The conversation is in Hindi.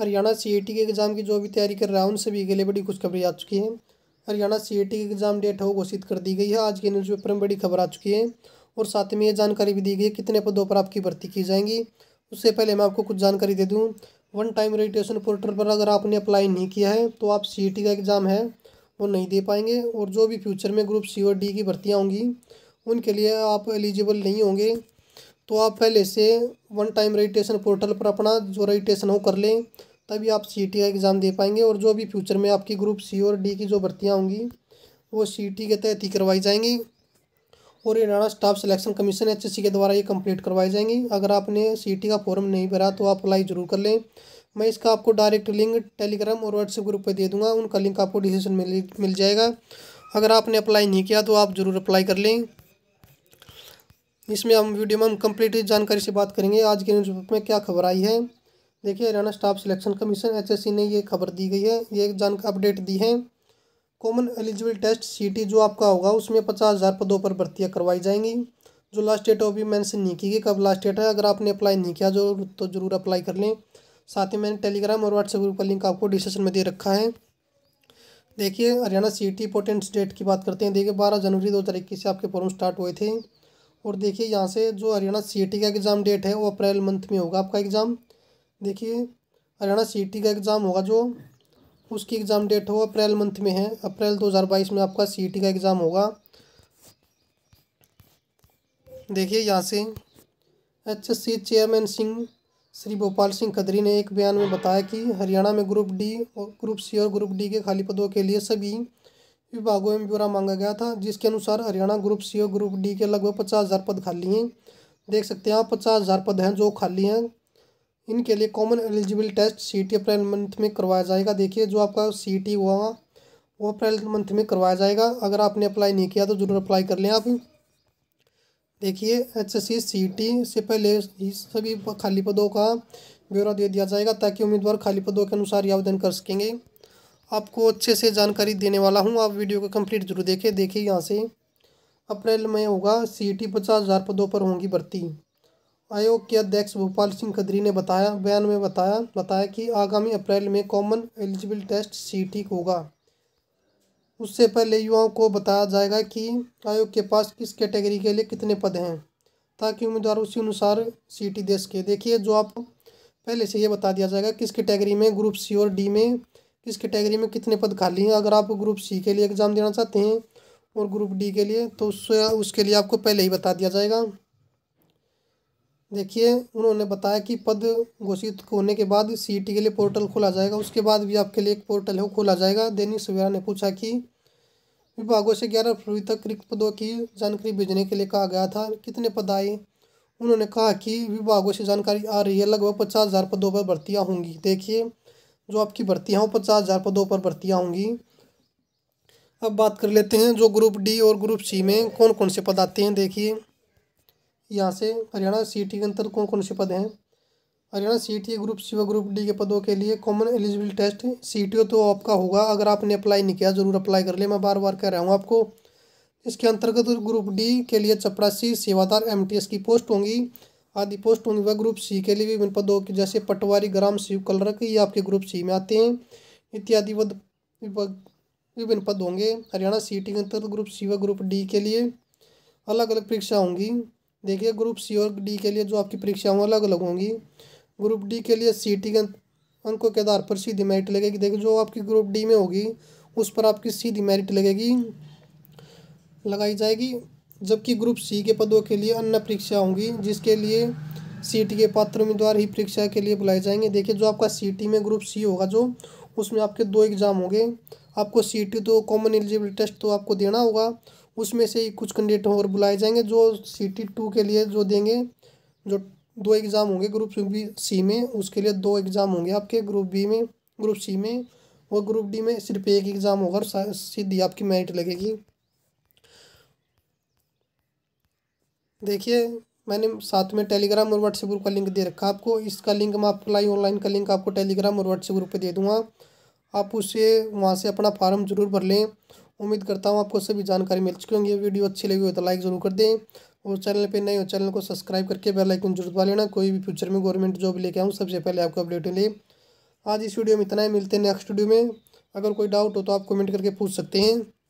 हरियाणा सी के एग्ज़ाम की जो भी तैयारी कर रहा है उनसे भी के लिए बड़ी खुशखबरी आ चुकी है हरियाणा सी की एग्ज़ाम डेट हो घोषित कर दी गई है आज के न्यूज़पेपर में बड़ी खबर आ चुकी है और साथ में ये जानकारी भी दी गई है कितने पदों पर आपकी भर्ती की जाएंगी उससे पहले मैं आपको कुछ जानकारी दे दूँ वन टाइम रजिस्ट्रेशन पोर्टल पर अगर आपने अप्लाई नहीं किया है तो आप सी का एग्ज़ाम है वो नहीं दे पाएंगे और जो भी फ्यूचर में ग्रुप सी और डी की भर्तियाँ होंगी उनके लिए आप एलिजिबल नहीं होंगे तो आप पहले से वन टाइम रजिस्ट्रेशन पोर्टल पर अपना जो रजिस्ट्रेशन हो कर लें तभी आप सी का एग्ज़ाम दे पाएंगे और जो भी फ्यूचर में आपकी ग्रुप सी और डी की जो भर्तियाँ होंगी वो सी के तहत ही करवाई जाएंगी और Haryana staff selection commission H के द्वारा ये कंप्लीट करवाई जाएंगी अगर आपने सी का फॉर्म नहीं भरा तो आप अप्लाई जरूर कर लें मैं इसका आपको डायरेक्ट लिंक टेलीग्राम और व्हाट्सएप ग्रुप पर दे दूंगा उनका लिंक आपको डिसीजन मिल मिल जाएगा अगर आपने अप्लाई नहीं किया तो आप ज़रूर अप्लाई कर लें इसमें हम वीडियो में हम कम्प्लीट जानकारी से बात करेंगे आज के न्यूज़पेपर में क्या खबर आई है देखिए Haryana staff selection commission H ने ये खबर दी गई है ये जान अपडेट दी है कॉमन एलिजिबल टेस्ट सी जो आपका होगा उसमें पचास हज़ार पदों पर भर्तियाँ करवाई जाएंगी जो लास्ट डेट अभी मैंने नहीं की गई कब लास्ट डेट है अगर आपने अप्लाई नहीं किया जो तो ज़रूर अप्लाई कर लें साथ ही मैंने टेलीग्राम और व्हाट्सएप ग्रुप का लिंक आपको डिस्क्रिप्शन में दे रखा है देखिए हरियाणा सी टी डेट की बात करते हैं देखिए बारह जनवरी दो हज़ार इक्कीस से आपके फॉर्म स्टार्ट हुए थे और देखिए यहाँ से जो हरियाणा सी e का एग्ज़ाम डेट है वो अप्रैल मंथ में होगा आपका एग्ज़ाम देखिए हरियाणा सी e का एग्ज़ाम होगा जो उसकी एग्ज़ाम डेट हो अप्रैल मंथ में है अप्रैल 2022 में आपका सी e का एग्ज़ाम होगा देखिए यहाँ से H S C chairman Singh Shri Bhopal Singh Khadri ने एक बयान में बताया कि हरियाणा में ग्रुप डी और ग्रुप सी और ग्रुप डी के खाली पदों के लिए सभी विभागों में ब्यौरा मांगा गया था जिसके अनुसार हरियाणा ग्रुप सी और ग्रुप डी के लगभग पचास हज़ार पद खाली हैं देख सकते हैं आप पचास हज़ार पद हैं जो खाली हैं इनके लिए common eligible test C T April month में करवाया जाएगा देखिए जो आपका सी टी हुआ वो अप्रैल मंथ में करवाया जाएगा अगर आपने अप्लाई नहीं किया तो ज़रूर अप्लाई कर लें आप देखिए एच सी सी टी से पहले सभी खाली पदों का ब्यौरा दे दिया जाएगा ताकि उम्मीदवार खाली पदों के अनुसार आवेदन कर सकेंगे आपको अच्छे से जानकारी देने वाला हूँ आप वीडियो को कंप्लीट जरूर देखें देखिए यहाँ से अप्रैल में होगा सी टी पचास हज़ार पदों पर होंगी भर्ती आयोग के अध्यक्ष भोपाल सिंह खदरी ने बताया बयान में बताया बताया कि आगामी अप्रैल में common eligible test C T होगा उससे पहले युवाओं को बताया जाएगा कि आयोग के पास किस कैटेगरी के, के लिए कितने पद हैं ताकि उम्मीदवार उसी अनुसार सी टी दे सके देखिए जो आप पहले से ये बता दिया जाएगा किस कैटेगरी में ग्रुप सी और डी में किस कैटेगरी में कितने पद खाली हैं अगर आप ग्रुप सी के लिए एग्ज़ाम देना चाहते हैं और ग्रुप डी के लिए तो उससे उसके लिए आपको पहले ही बता दिया जाएगा देखिए उन्होंने बताया कि पद घोषित होने के बाद सी के लिए पोर्टल खोला जाएगा उसके बाद भी आपके लिए एक पोर्टल है वो खोला जाएगा दैनिक सवेरा ने पूछा कि विभागों से ग्यारह फरवरी तक रिक्त पदों की जानकारी भेजने के लिए कहा गया था कितने पद आए उन्होंने कहा कि विभागों से जानकारी आ रही है लगभग पचास हज़ार पदों पर भर्तियाँ होंगी देखिए जो आपकी भर्तियाँ हों पचास हज़ार पदों पर भर्तियाँ होंगी अब बात कर लेते हैं जो ग्रुप डी और ग्रुप सी में कौन कौन से पद आते हैं देखिए यहाँ से हरियाणा सी टी के अंतर कौन कौन से पद हैं Haryana C T group C व ग्रुप डी के पदों के लिए common eligible test C T तो आपका होगा अगर आपने अप्लाई नहीं किया ज़रूर अप्लाई कर ले मैं बार बार कह रहा हूँ आपको इसके अंतर्गत ग्रुप डी के लिए चपरासी सेवादार एम टी एस की पोस्ट होंगी आदि पोस्ट होंगी वह ग्रुप सी के लिए भी विभिन्न पदों के जैसे पटवारी ग्राम शिव कलरक ये आपके ग्रुप सी में आते हैं इत्यादि पद विभिन्न पद होंगे हरियाणा सी टी के अंतर्गत ग्रुप सी व ग्रुप डी के लिए अलग अलग परीक्षा होंगी देखिए ग्रुप सी और डी के लिए जो आपकी परीक्षा होंगी अलग अलग होंगी ग्रुप डी के लिए सी टी के अंकों के आधार पर सीधी मेरिट लगेगी देखिए जो आपकी ग्रुप डी में होगी उस पर आपकी सीधी मेरिट लगेगी लगाई जाएगी जबकि ग्रुप सी के पदों के लिए अन्य परीक्षा होंगी जिसके लिए सीटी के पात्र उम्मीदवार ही परीक्षा के लिए बुलाए जाएंगे देखिए जो आपका सीटी में ग्रुप सी होगा जो उसमें आपके दो एग्ज़ाम होंगे आपको सीटी तो कॉमन एलिजिबिलिटी टेस्ट तो आपको देना होगा उसमें से ही कुछ कैंडिडेट और बुलाए जाएंगे जो सीटी टू के लिए जो देंगे जो दो एग्ज़ाम होंगे ग्रुप बी सी में उसके लिए दो एग्ज़ाम होंगे आपके ग्रुप बी में ग्रुप सी में और ग्रुप डी में सिर्फ एक एग्ज़ाम होगा और सीधी आपकी मेरिट लगेगी देखिए मैंने साथ में टेलीग्राम और व्हाट्सएप ग्रुप का लिंक दे रखा आपको इसका लिंक मैं आपको लाइव ऑनलाइन का लिंक आपको टेलीग्राम और व्हाट्सएप ग्रुप पर दे दूँगा आप उसे वहाँ से अपना फॉर्म जरूर भर लें उम्मीद करता हूँ आपको सभी जानकारी मिल चुकी होंगी वीडियो अच्छी लगी हो तो लाइक ज़रूर कर दें और चैनल पे नए हो चैनल को सब्सक्राइब करके बेल आइकन जरूर दबा लेना कोई भी फ्यूचर में गवर्नमेंट जॉब लेके आऊँ सबसे पहले आपको अपडेट मिले आज इस वीडियो में इतना ही मिलते हैं नेक्स्ट वीडियो में अगर कोई डाउट हो तो आप कमेंट करके पूछ सकते हैं